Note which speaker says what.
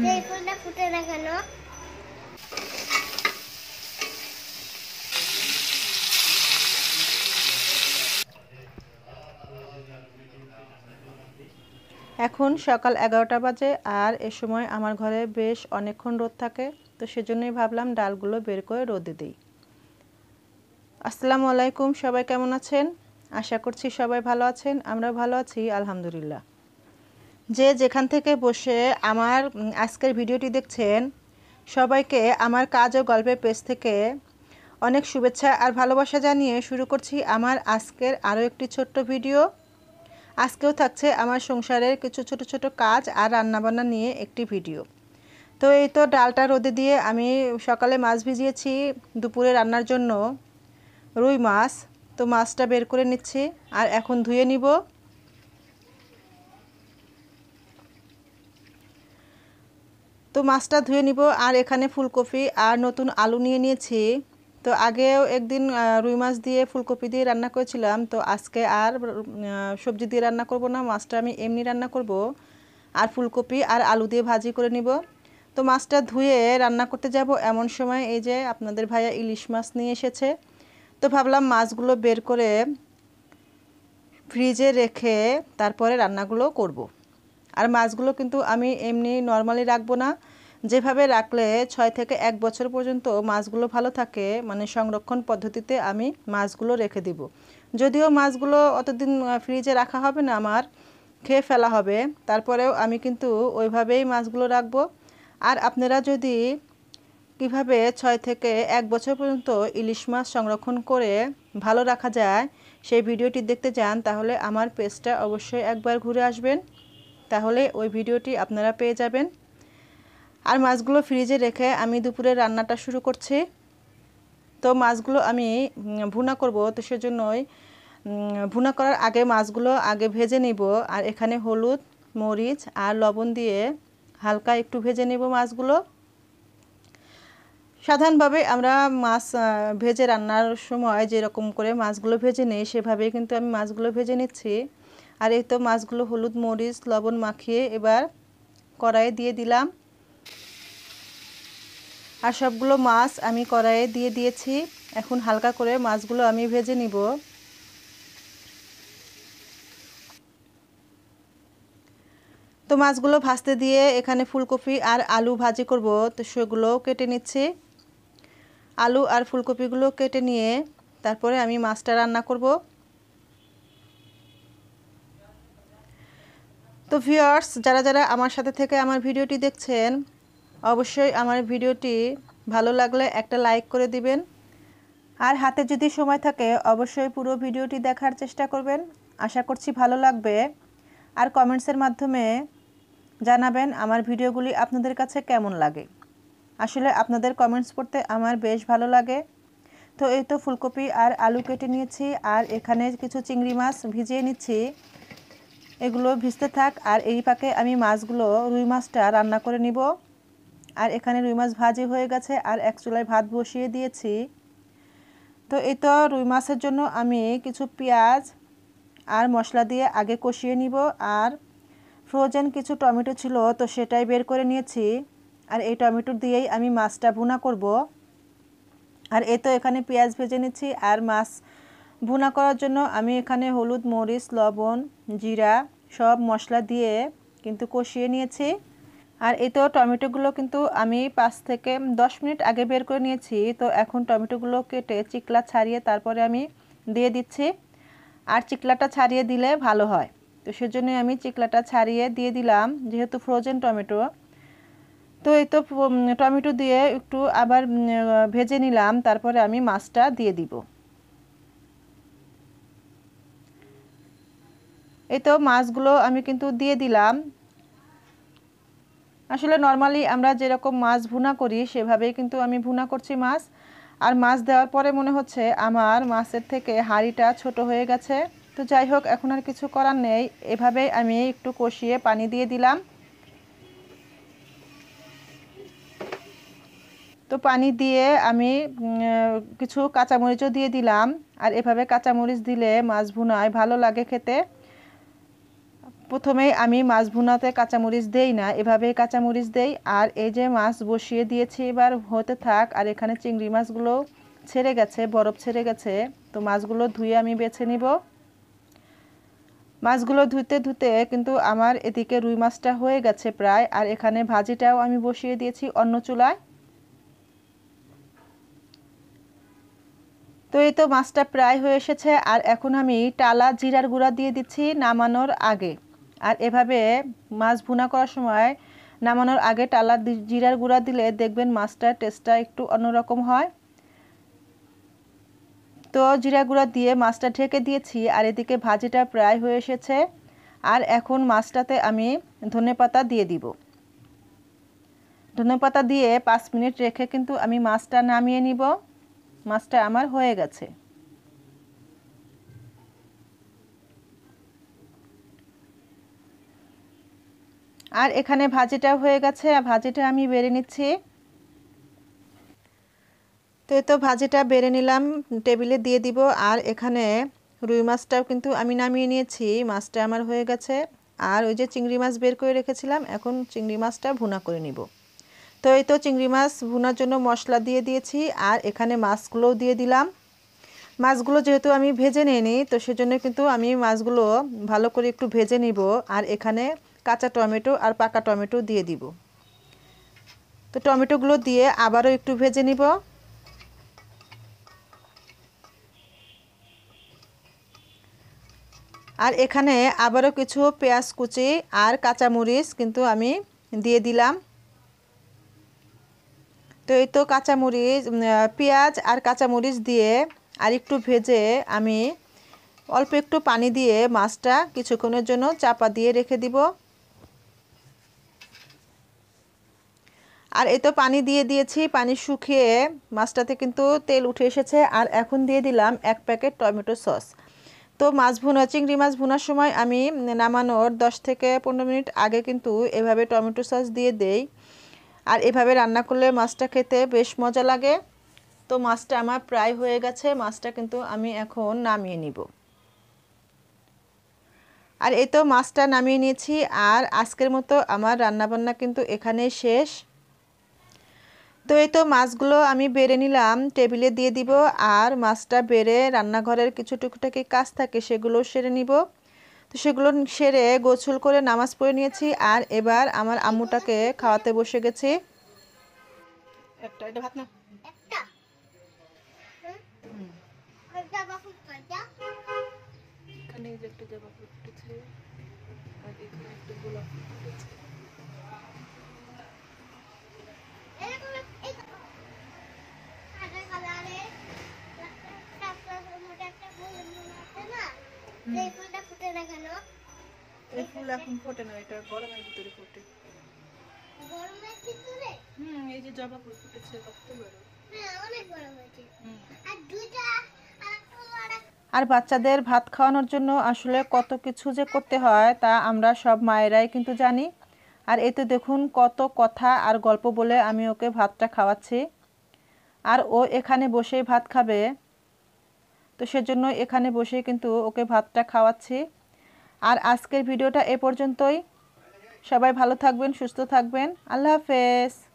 Speaker 1: এখন সকাল এগারোটা বাজে আর এ সময় আমার ঘরে বেশ অনেকক্ষণ রোদ থাকে তো সেজন্যই ভাবলাম ডালগুলো বের করে রোদে দিই আসসালামু আলাইকুম সবাই কেমন আছেন আশা করছি সবাই ভালো আছেন আমরা ভালো আছি আলহামদুলিল্লাহ যে যেখান থেকে বসে আমার আজকের ভিডিওটি দেখছেন সবাইকে আমার কাজ ও গল্পের পেজ থেকে অনেক শুভেচ্ছা আর ভালোবাসা জানিয়ে শুরু করছি আমার আজকের আরও একটি ছোট্ট ভিডিও আজকেও থাকছে আমার সংসারের কিছু ছোট ছোট কাজ আর রান্নাবান্না নিয়ে একটি ভিডিও তো এই তো ডালটা রোদে দিয়ে আমি সকালে মাছ ভিজিয়েছি দুপুরে রান্নার জন্য রুই মাছ তো মাছটা বের করে নিচ্ছি আর এখন ধুয়ে নিব তো মাছটা ধুয়ে নিব আর এখানে ফুলকপি আর নতুন আলু নিয়ে নিয়েছি তো আগেও একদিন রুই মাছ দিয়ে ফুলকপি দিয়ে রান্না করেছিলাম তো আজকে আর সবজি দিয়ে রান্না করব না মাছটা আমি এমনি রান্না করব আর ফুলকপি আর আলু দিয়ে ভাজি করে নিব তো মাছটা ধুয়ে রান্না করতে যাব এমন সময় এই যে আপনাদের ভাইয়া ইলিশ মাছ নিয়ে এসেছে তো ভাবলাম মাছগুলো বের করে ফ্রিজে রেখে তারপরে রান্নাগুলো করব। আর মাছগুলো কিন্তু আমি এমনি নর্মালি রাখবো না যেভাবে রাখলে ছয় থেকে এক বছর পর্যন্ত মাছগুলো ভালো থাকে মানে সংরক্ষণ পদ্ধতিতে আমি মাছগুলো রেখে দিব যদিও মাছগুলো অতদিন ফ্রিজে রাখা হবে না আমার খেয়ে ফেলা হবে তারপরেও আমি কিন্তু ওইভাবেই মাছগুলো রাখবো আর আপনারা যদি কিভাবে ছয় থেকে এক বছর পর্যন্ত ইলিশ মাছ সংরক্ষণ করে ভালো রাখা যায় সেই ভিডিওটি দেখতে যান তাহলে আমার পেজটা অবশ্যই একবার ঘুরে আসবেন তাহলে ওই ভিডিওটি আপনারা পেয়ে যাবেন আর মাছগুলো ফ্রিজে রেখে আমি দুপুরে রান্নাটা শুরু করছি তো মাছগুলো আমি ভুনা করব তো সেজন্যই ভুনা করার আগে মাছগুলো আগে ভেজে নিব আর এখানে হলুদ মরিচ আর লবণ দিয়ে হালকা একটু ভেজে নেব মাছগুলো সাধারণভাবে আমরা মাছ ভেজে রান্নার সময় যেরকম করে মাছগুলো ভেজে নেই সেভাবে কিন্তু আমি মাছগুলো ভেজে নিচ্ছি আর এই তো মাছগুলো হলুদ মরিচ লবণ মাখিয়ে এবার কড়াইয়ে দিয়ে দিলাম আর সবগুলো মাছ আমি কড়াইয়ে দিয়ে দিয়েছি এখন হালকা করে মাছগুলো আমি ভেজে নিব তো মাছগুলো ভাজতে দিয়ে এখানে ফুলকপি আর আলু ভাজি করব তো সেগুলোও কেটে নিচ্ছি আলু আর ফুলকপিগুলো কেটে নিয়ে তারপরে আমি মাছটা রান্না করব তো ভিউয়ার্স যারা যারা আমার সাথে থেকে আমার ভিডিওটি দেখছেন অবশ্যই আমার ভিডিওটি ভালো লাগলে একটা লাইক করে দিবেন আর হাতে যদি সময় থাকে অবশ্যই পুরো ভিডিওটি দেখার চেষ্টা করবেন আশা করছি ভালো লাগবে আর কমেন্টসের মাধ্যমে জানাবেন আমার ভিডিওগুলি আপনাদের কাছে কেমন লাগে আসলে আপনাদের কমেন্টস পড়তে আমার বেশ ভালো লাগে তো এই তো ফুলকপি আর আলু কেটে নিয়েছি আর এখানে কিছু চিংড়ি মাছ ভিজিয়ে নিচ্ছি এগুলো ভিজতে থাক আর এই পাকে আমি মাছগুলো রুই মাছটা রান্না করে নিব আর এখানে রুই মাছ ভাজি হয়ে গেছে আর এক চুলায় ভাত বসিয়ে দিয়েছি তো এই তো রুই মাছের জন্য আমি কিছু পেঁয়াজ আর মশলা দিয়ে আগে কষিয়ে নিব আর ফ্রোজেন কিছু টমেটো ছিল তো সেটাই বের করে নিয়েছি আর এই টমেটো দিয়েই আমি মাছটা ভুনা করব আর এ তো এখানে পেঁয়াজ ভেজে নিচ্ছি আর মাছ ভুনা করার জন্য আমি এখানে হলুদ মরিচ লবণ জিরা সব মশলা দিয়ে কিন্তু কষিয়ে নিয়েছি আর এই তো টমেটোগুলো কিন্তু আমি পাঁচ থেকে দশ মিনিট আগে বের করে নিয়েছি তো এখন টমেটোগুলো কেটে চিকলা ছাড়িয়ে তারপরে আমি দিয়ে দিচ্ছি আর চিকলাটা ছাড়িয়ে দিলে ভালো হয় তো সেজন্য আমি চিকলাটা ছাড়িয়ে দিয়ে দিলাম যেহেতু ফ্রোজেন টমেটো তো এই তো টমেটো দিয়ে একটু আবার ভেজে নিলাম তারপরে আমি মাছটা দিয়ে দিব এই তো মাছগুলো আমি কিন্তু দিয়ে দিলাম আসলে নর্মালি আমরা যেরকম মাছ ভুনা করি সেভাবেই কিন্তু আমি ভুনা করছি মাছ আর মাছ দেওয়ার পরে মনে হচ্ছে আমার মাছের থেকে হাঁড়িটা ছোট হয়ে গেছে তো যাই হোক এখন আর কিছু করার নেই এভাবে আমি একটু কষিয়ে পানি দিয়ে দিলাম তো পানি দিয়ে আমি কিছু কাঁচামরিচও দিয়ে দিলাম আর এভাবে কাঁচামরিচ দিলে মাছ ভুনায় ভালো লাগে খেতে প্রথমে আমি মাছ ভুনাতে কাঁচামরিচ দেই না এভাবেই কাঁচামরিচ দেই আর এই যে মাছ বসিয়ে দিয়েছি এবার হতে থাক আর এখানে চিংড়ি মাছগুলো ছেড়ে গেছে বরফ ছেড়ে গেছে তো মাছগুলো ধুয়ে আমি বেছে নিব মাছগুলো ধুতে ধুতে কিন্তু আমার এদিকে রুই মাছটা হয়ে গেছে প্রায় আর এখানে ভাজিটাও আমি বসিয়ে দিয়েছি অন্য চুলায় তো এই তো মাছটা প্রায় হয়ে এসেছে আর এখন আমি টালা জিরার গুঁড়া দিয়ে দিচ্ছি নামানোর আগে আর এভাবে মাছ ভুনা করার সময় নামানোর আগে টালা জিরার গুঁড়া দিলে দেখবেন মাছটার টেস্টটা একটু অন্যরকম হয় তো জিরা গুঁড়া দিয়ে মাছটা ঢেকে দিয়েছি আর এদিকে ভাজিটা প্রায় হয়ে এসেছে আর এখন মাছটাতে আমি ধনে পাতা দিয়ে দিব ধনে পাতা দিয়ে পাঁচ মিনিট রেখে কিন্তু আমি মাছটা নামিয়ে নিব মাছটা আমার হয়ে গেছে আর এখানে ভাজিটা হয়ে গেছে ভাজিটা আমি বেড়ে নিচ্ছি তো তো ভাজিটা বেড়ে নিলাম টেবিলে দিয়ে দিব আর এখানে রুই মাছটাও কিন্তু আমি নামিয়ে নিয়েছি মাছটা আমার হয়ে গেছে আর ওই যে চিংড়ি মাছ বের করে রেখেছিলাম এখন চিংড়ি মাছটা ভুনা করে নিব তো এই তো চিংড়ি মাছ ভুনার জন্য মশলা দিয়ে দিয়েছি আর এখানে মাছগুলোও দিয়ে দিলাম মাছগুলো যেহেতু আমি ভেজে নিই তো সেজন্য কিন্তু আমি মাছগুলো ভালো করে একটু ভেজে নিব আর এখানে কাঁচা টমেটো আর পাকা টমেটো দিয়ে দিব তো টমেটোগুলো দিয়ে আবারও একটু ভেজে নিব আর এখানে আবারও কিছু পেঁয়াজ কুচি আর কাঁচামরিচ কিন্তু আমি দিয়ে দিলাম তো এই তো কাঁচামরিচ পেঁয়াজ আর কাঁচামরিচ দিয়ে আর একটু ভেজে আমি অল্প একটু পানি দিয়ে মাছটা কিছুক্ষণের জন্য চাপা দিয়ে রেখে দিব আর এ তো পানি দিয়ে দিয়েছি পানি শুকিয়ে মাছটাতে কিন্তু তেল উঠে এসেছে আর এখন দিয়ে দিলাম এক প্যাকেট টমেটো সস তো মাছ ভুনা চিংড়ি মাছ ভুনার সময় আমি নামানোর 10 থেকে পনেরো মিনিট আগে কিন্তু এভাবে টমেটো সস দিয়ে দেই আর এভাবে রান্না করলে মাছটা খেতে বেশ মজা লাগে তো মাছটা আমার প্রায় হয়ে গেছে মাছটা কিন্তু আমি এখন নামিয়ে নিব আর এই তো মাছটা নামিয়ে নিয়েছি আর আজকের মতো আমার রান্নাবান্না কিন্তু এখানেই শেষ তো এই তো মাছগুলো আমি বেড়ে নিলাম টেবিলে দিয়ে দিব আর মাছটা বেড়ে রান্নাঘরের কিছু টুকটাকি কাজ থাকে সেগুলো সেরে নিব তো সেগুলো সেরে গোছল করে নামাজ পড়ে নিয়েছি আর এবার আমার আম্মুটাকে খাওয়াতে বসে গেছি একটা ভাত না একটা এই ফুল এখন ফোটে না এটা গরমের ভিতরে ফোটে হ্যাঁ, আর বাচ্চাদের ভাত খাওয়ানোর জন্য আসলে কত কিছু যে করতে হয় তা আমরা সব মায়েরাই কিন্তু জানি আর এতে দেখুন কত কথা আর গল্প বলে আমি ওকে ভাতটা খাওয়াচ্ছি আর ও এখানে বসেই ভাত খাবে তো সেজন্য এখানে বসেই কিন্তু ওকে ভাতটা খাওয়াচ্ছি আর আজকের ভিডিওটা এ পর্যন্তই সবাই ভালো থাকবেন সুস্থ থাকবেন আল্লাহ হাফেজ